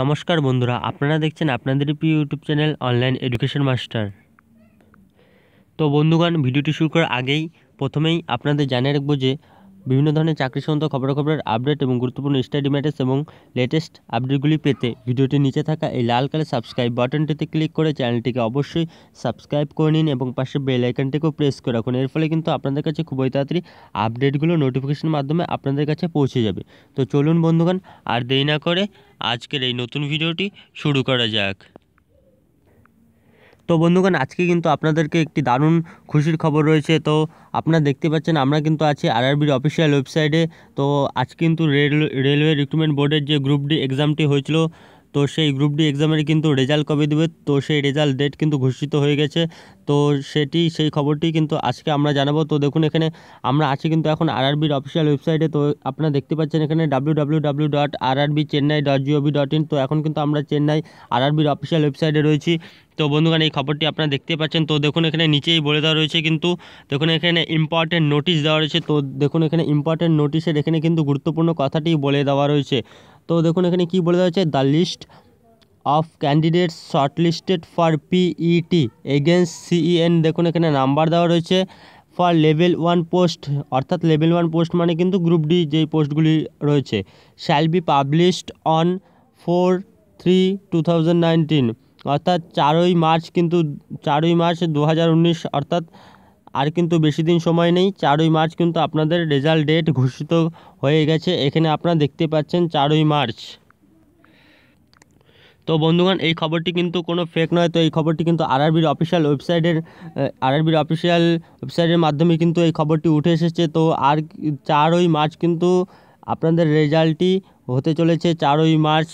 নমস্কার বন্ধুরা আপনারা দেখছেন আপনাদের প্রিয় YouTube channel online education master তো বন্ধুগণ ভিডিওটি শুরু করার আগেই প্রথমেই আপনাদের জানিয়ে রাখবো যে বিভিন্ন ধরনের চাকরি সংক্রান্ত খবরাখবরের আপডেট এবং গুরুত্বপূর্ণ স্টাডি ম্যাটার্স এবং লেটেস্ট আপডেটগুলি পেতে ভিডিওটির নিচে থাকা এই লাল কালার সাবস্ক্রাইব বাটনটিতে ক্লিক করে চ্যানেলটিকে অবশ্যই সাবস্ক্রাইব করে নিন এবং পাশে বেল আইকনটিকেও প্রেস করে রাখুন এর ফলে কিন্তু আপনাদের কাছে খুবই তাড়াতাড়ি আপডেটগুলো নোটিফিকেশন মাধ্যমে আপনাদের কাছে পৌঁছে যাবে তো চলুন বন্ধুগণ আর দেরি না করে আজকের এই নতুন ভিডিওটি শুরু করা যাক তো বন্ধুগণ আজকে কিন্তু আপনাদেরকে একটি দারুণ খুশির খবর রয়েছে তো আপনারা দেখতে পাচ্ছেন আমরা কিন্তু আছি আরআরবির অফিসিয়াল ওয়েবসাইটে তো আজ কিন্তু রেল রেলওয়ে রিক্রুটমেন্ট বোর্ডের যে গ্রুপ ডি এক্সামটি হয়েছিল তো সেই গ্রুপ ডি এক্সামের কিন্তু রেজাল্ট কবে দেবে তো সেই রেজাল্ট ডেট কিন্তু ঘোষিত হয়ে গেছে তো সেটি সেই খবরটি কিন্তু আজকে আমরা জানাবো তো দেখুন এখানে আমরা আছি কিন্তু এখন আরআরবির অফিসিয়াল ওয়েবসাইটে তো আপনারা দেখতে পাচ্ছেন এখানে W dot Chennai dot dot in তো এখন কিন্তু আমরা চেন্নাই আরআরবির অফিসিয়াল ওয়েবসাইটে রয়েছি তো বন্ধুগান এই খবরটি আপনারা দেখতে পাচ্ছেন তো দেখুন এখানে নিচেই বলে দেওয়া রয়েছে কিন্তু দেখুন এখানে ইম্পর্টেন্ট নোটিশ দেওয়া রয়েছে তো দেখুন এখানে ইম্পর্টেন্ট নোটিশের এখানে কিন্তু গুরুত্বপূর্ণ কথাটি বলে দেওয়া রয়েছে তো দেখুন এখানে কি বলে দেওয়া হয়েছে the list of candidate shortlisted for PET against CEN দেখুন এখানে নাম্বার দেওয়া রয়েছে ফর লেভেল ওয়ান পোস্ট অর্থাৎ লেভেল ওয়ান পোস্ট মানে কিন্তু গ্রুপ ডি যেই পোস্টগুলি রয়েছে shall be published on four three two অর্থাৎ চারই মার্চ কিন্তু চারই মার্চ দু অর্থাৎ আর কিন্তু বেশি দিন সময় নেই চারই মার্চ কিন্তু আপনাদের রেজাল্ট ডেট ঘোষিত হয়ে গেছে এখানে আপনারা দেখতে পাচ্ছেন চারই মার্চ তো বন্ধুগণ এই খবরটি কিন্তু কোনো ফেক নয় তো এই খবরটি কিন্তু আরআরবির অফিসিয়াল ওয়েবসাইটের আরবির অফিসিয়াল ওয়েবসাইটের মাধ্যমে কিন্তু এই খবরটি উঠে এসেছে তো আর চারই মার্চ কিন্তু আপনাদের রেজাল্টটি হতে চলেছে চারই মার্চ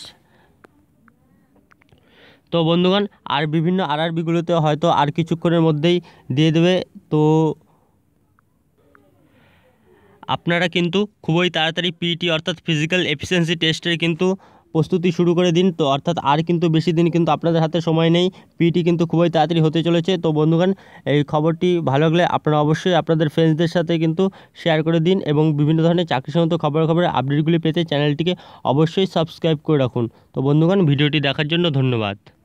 তো বন্ধুগণ আর বিভিন্ন আর আরবিগুলোতে হয়তো আর কিছুক্ষণের মধ্যেই দিয়ে দেবে তো আপনারা কিন্তু খুবই তাড়াতাড়ি পিটি অর্থাৎ ফিজিক্যাল এফিসিয়েন্সি টেস্টের কিন্তু প্রস্তুতি শুরু করে দিন তো অর্থাৎ আর কিন্তু বেশি দিন কিন্তু আপনাদের হাতে সময় নেই পিটি কিন্তু খুবই তাড়াতাড়ি হতে চলেছে তো বন্ধুগণ এই খবরটি ভালো লাগলে আপনারা অবশ্যই আপনাদের ফ্রেন্ডসদের সাথে কিন্তু শেয়ার করে দিন এবং বিভিন্ন ধরনের চাকরি সংক্রান্ত খবরাখবরের আপডেটগুলি পেতে চ্যানেলটিকে অবশ্যই সাবস্ক্রাইব করে রাখুন তো বন্ধুগণ ভিডিওটি দেখার জন্য ধন্যবাদ